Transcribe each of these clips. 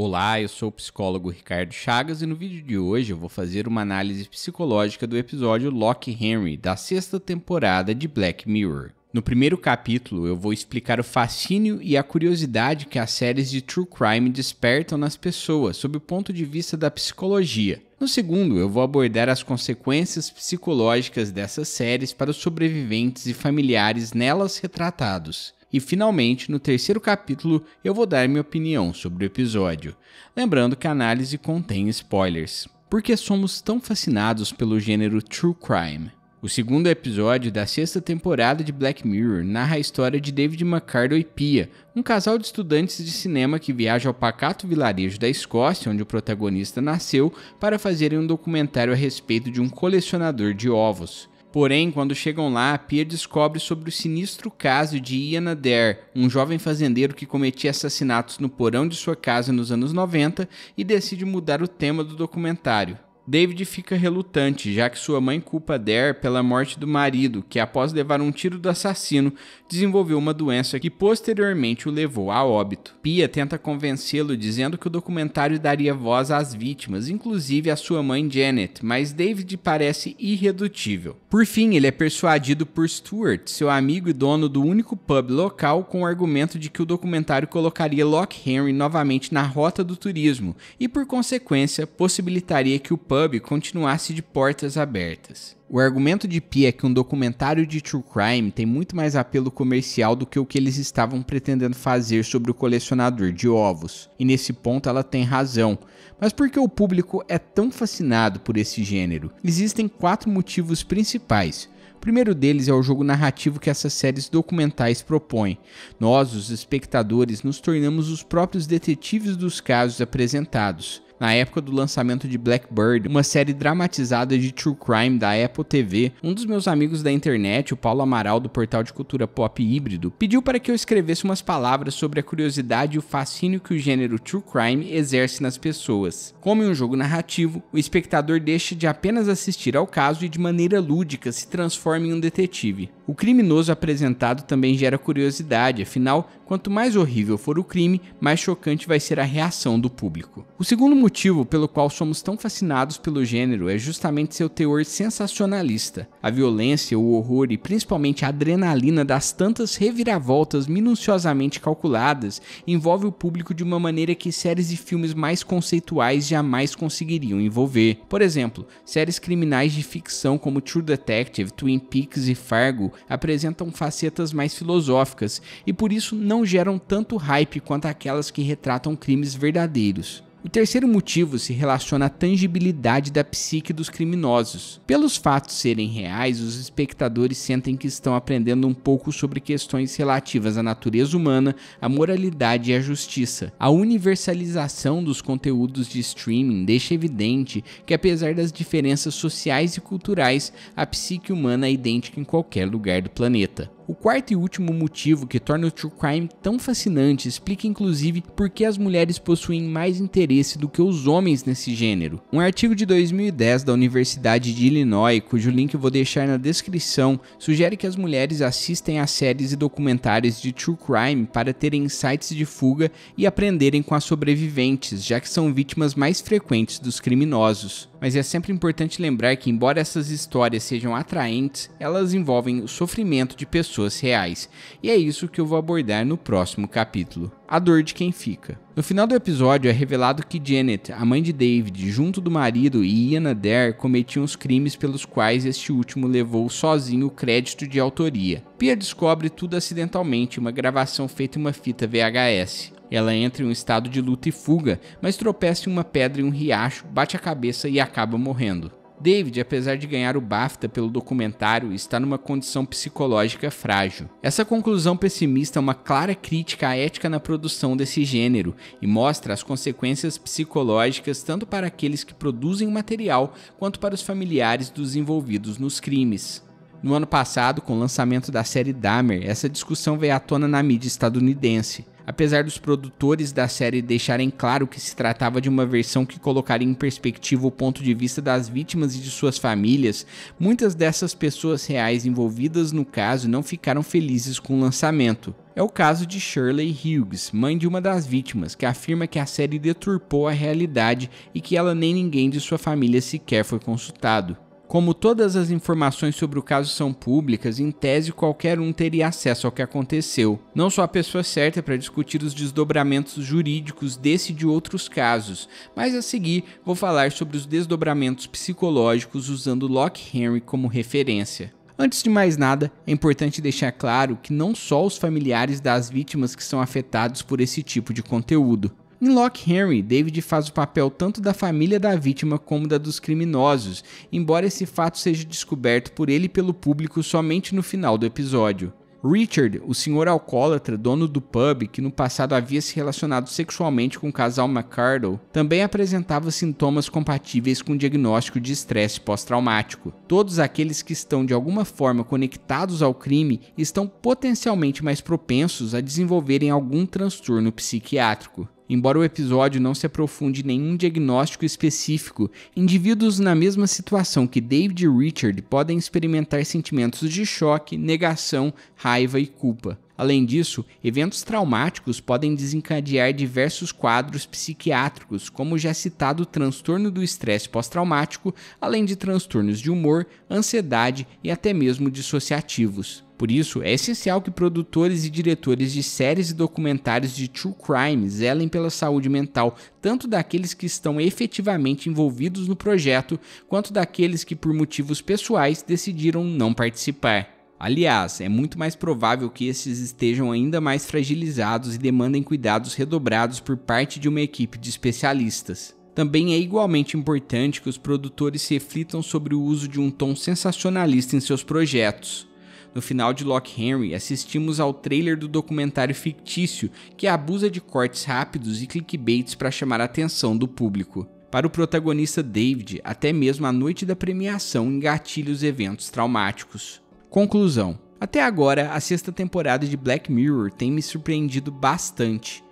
Olá, eu sou o psicólogo Ricardo Chagas e no vídeo de hoje eu vou fazer uma análise psicológica do episódio Locke Henry da sexta temporada de Black Mirror. No primeiro capítulo, eu vou explicar o fascínio e a curiosidade que as séries de true crime despertam nas pessoas sob o ponto de vista da psicologia. No segundo, eu vou abordar as consequências psicológicas dessas séries para os sobreviventes e familiares nelas retratados. E finalmente, no terceiro capítulo, eu vou dar minha opinião sobre o episódio. Lembrando que a análise contém spoilers. Por que somos tão fascinados pelo gênero true crime? O segundo episódio da sexta temporada de Black Mirror narra a história de David McCardo e Pia, um casal de estudantes de cinema que viaja ao pacato vilarejo da Escócia, onde o protagonista nasceu, para fazerem um documentário a respeito de um colecionador de ovos. Porém, quando chegam lá, Pierre descobre sobre o sinistro caso de Ian Adair, um jovem fazendeiro que cometia assassinatos no porão de sua casa nos anos 90 e decide mudar o tema do documentário. David fica relutante, já que sua mãe culpa Dare pela morte do marido, que após levar um tiro do assassino, desenvolveu uma doença que posteriormente o levou a óbito. Pia tenta convencê-lo dizendo que o documentário daria voz às vítimas, inclusive à sua mãe Janet, mas David parece irredutível. Por fim, ele é persuadido por Stuart, seu amigo e dono do único pub local, com o argumento de que o documentário colocaria Lock Henry novamente na rota do turismo e, por consequência, possibilitaria que o pub pub continuasse de portas abertas. O argumento de Pi é que um documentário de true crime tem muito mais apelo comercial do que o que eles estavam pretendendo fazer sobre o colecionador de ovos, e nesse ponto ela tem razão. Mas por que o público é tão fascinado por esse gênero? Existem quatro motivos principais. O primeiro deles é o jogo narrativo que essas séries documentais propõem. Nós, os espectadores, nos tornamos os próprios detetives dos casos apresentados na época do lançamento de Blackbird, uma série dramatizada de true crime da Apple TV, um dos meus amigos da internet, o Paulo Amaral do portal de cultura pop híbrido, pediu para que eu escrevesse umas palavras sobre a curiosidade e o fascínio que o gênero true crime exerce nas pessoas. Como em um jogo narrativo, o espectador deixa de apenas assistir ao caso e de maneira lúdica se transforma em um detetive. O criminoso apresentado também gera curiosidade, afinal, quanto mais horrível for o crime, mais chocante vai ser a reação do público. O segundo motivo pelo qual somos tão fascinados pelo gênero é justamente seu teor sensacionalista. A violência, o horror e principalmente a adrenalina das tantas reviravoltas minuciosamente calculadas envolve o público de uma maneira que séries e filmes mais conceituais jamais conseguiriam envolver. Por exemplo, séries criminais de ficção como True Detective, Twin Peaks e Fargo apresentam facetas mais filosóficas e por isso não geram tanto hype quanto aquelas que retratam crimes verdadeiros. O terceiro motivo se relaciona à tangibilidade da psique dos criminosos. Pelos fatos serem reais, os espectadores sentem que estão aprendendo um pouco sobre questões relativas à natureza humana, à moralidade e à justiça. A universalização dos conteúdos de streaming deixa evidente que, apesar das diferenças sociais e culturais, a psique humana é idêntica em qualquer lugar do planeta. O quarto e último motivo que torna o true crime tão fascinante explica inclusive por que as mulheres possuem mais interesse do que os homens nesse gênero. Um artigo de 2010 da Universidade de Illinois, cujo link eu vou deixar na descrição, sugere que as mulheres assistem a séries e documentários de true crime para terem insights de fuga e aprenderem com as sobreviventes, já que são vítimas mais frequentes dos criminosos mas é sempre importante lembrar que, embora essas histórias sejam atraentes, elas envolvem o sofrimento de pessoas reais, e é isso que eu vou abordar no próximo capítulo: a dor de quem fica. No final do episódio é revelado que Janet, a mãe de David, junto do marido e Ian Adair cometiam os crimes pelos quais este último levou sozinho o crédito de autoria. Pia descobre tudo acidentalmente em uma gravação feita em uma fita VHS. Ela entra em um estado de luta e fuga, mas tropeça em uma pedra e um riacho, bate a cabeça e acaba morrendo. David, apesar de ganhar o BAFTA pelo documentário, está numa condição psicológica frágil. Essa conclusão pessimista é uma clara crítica à ética na produção desse gênero e mostra as consequências psicológicas tanto para aqueles que produzem o material quanto para os familiares dos envolvidos nos crimes. No ano passado, com o lançamento da série Dahmer, essa discussão veio à tona na mídia estadunidense apesar dos produtores da série deixarem claro que se tratava de uma versão que colocaria em perspectiva o ponto de vista das vítimas e de suas famílias, muitas dessas pessoas reais envolvidas no caso não ficaram felizes com o lançamento. É o caso de Shirley Hughes, mãe de uma das vítimas, que afirma que a série deturpou a realidade e que ela nem ninguém de sua família sequer foi consultado. Como todas as informações sobre o caso são públicas, em tese qualquer um teria acesso ao que aconteceu. Não só a pessoa certa para discutir os desdobramentos jurídicos desse e de outros casos, mas a seguir vou falar sobre os desdobramentos psicológicos usando Locke Henry como referência. Antes de mais nada, é importante deixar claro que não só os familiares das vítimas que são afetados por esse tipo de conteúdo. Em Lock Henry, David faz o papel tanto da família da vítima como da dos criminosos, embora esse fato seja descoberto por ele e pelo público somente no final do episódio. Richard, o senhor alcoólatra, dono do pub, que no passado havia se relacionado sexualmente com o casal McCardle, também apresentava sintomas compatíveis com o diagnóstico de estresse pós-traumático. Todos aqueles que estão de alguma forma conectados ao crime estão potencialmente mais propensos a desenvolverem algum transtorno psiquiátrico. Embora o episódio não se aprofunde em nenhum diagnóstico específico, indivíduos na mesma situação que David e Richard podem experimentar sentimentos de choque, negação, raiva e culpa. Além disso, eventos traumáticos podem desencadear diversos quadros psiquiátricos, como o já citado transtorno do estresse pós-traumático, além de transtornos de humor, ansiedade e até mesmo dissociativos. Por isso, é essencial que produtores e diretores de séries e documentários de true crime zelem pela saúde mental tanto daqueles que estão efetivamente envolvidos no projeto, quanto daqueles que por motivos pessoais decidiram não participar. Aliás, é muito mais provável que esses estejam ainda mais fragilizados e demandem cuidados redobrados por parte de uma equipe de especialistas. Também é igualmente importante que os produtores reflitam sobre o uso de um tom sensacionalista em seus projetos. No final de Lock Henry, assistimos ao trailer do documentário fictício que abusa de cortes rápidos e clickbaits para chamar a atenção do público. Para o protagonista David, até mesmo a noite da premiação engatilha os eventos traumáticos. Conclusão: Até agora, a sexta temporada de Black Mirror tem me surpreendido bastante.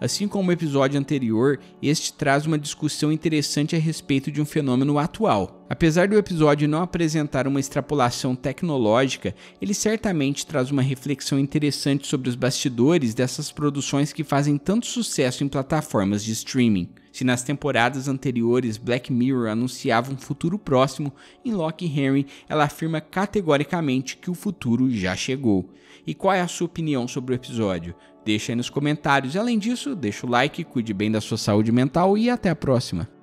Assim como o episódio anterior, este traz uma discussão interessante a respeito de um fenômeno atual. Apesar do episódio não apresentar uma extrapolação tecnológica, ele certamente traz uma reflexão interessante sobre os bastidores dessas produções que fazem tanto sucesso em plataformas de streaming. Se nas temporadas anteriores Black Mirror anunciava um futuro próximo, em Locke Henry ela afirma categoricamente que o futuro já chegou. E qual é a sua opinião sobre o episódio? Deixa aí nos comentários. além disso, deixa o like, cuide bem da sua saúde mental e até a próxima.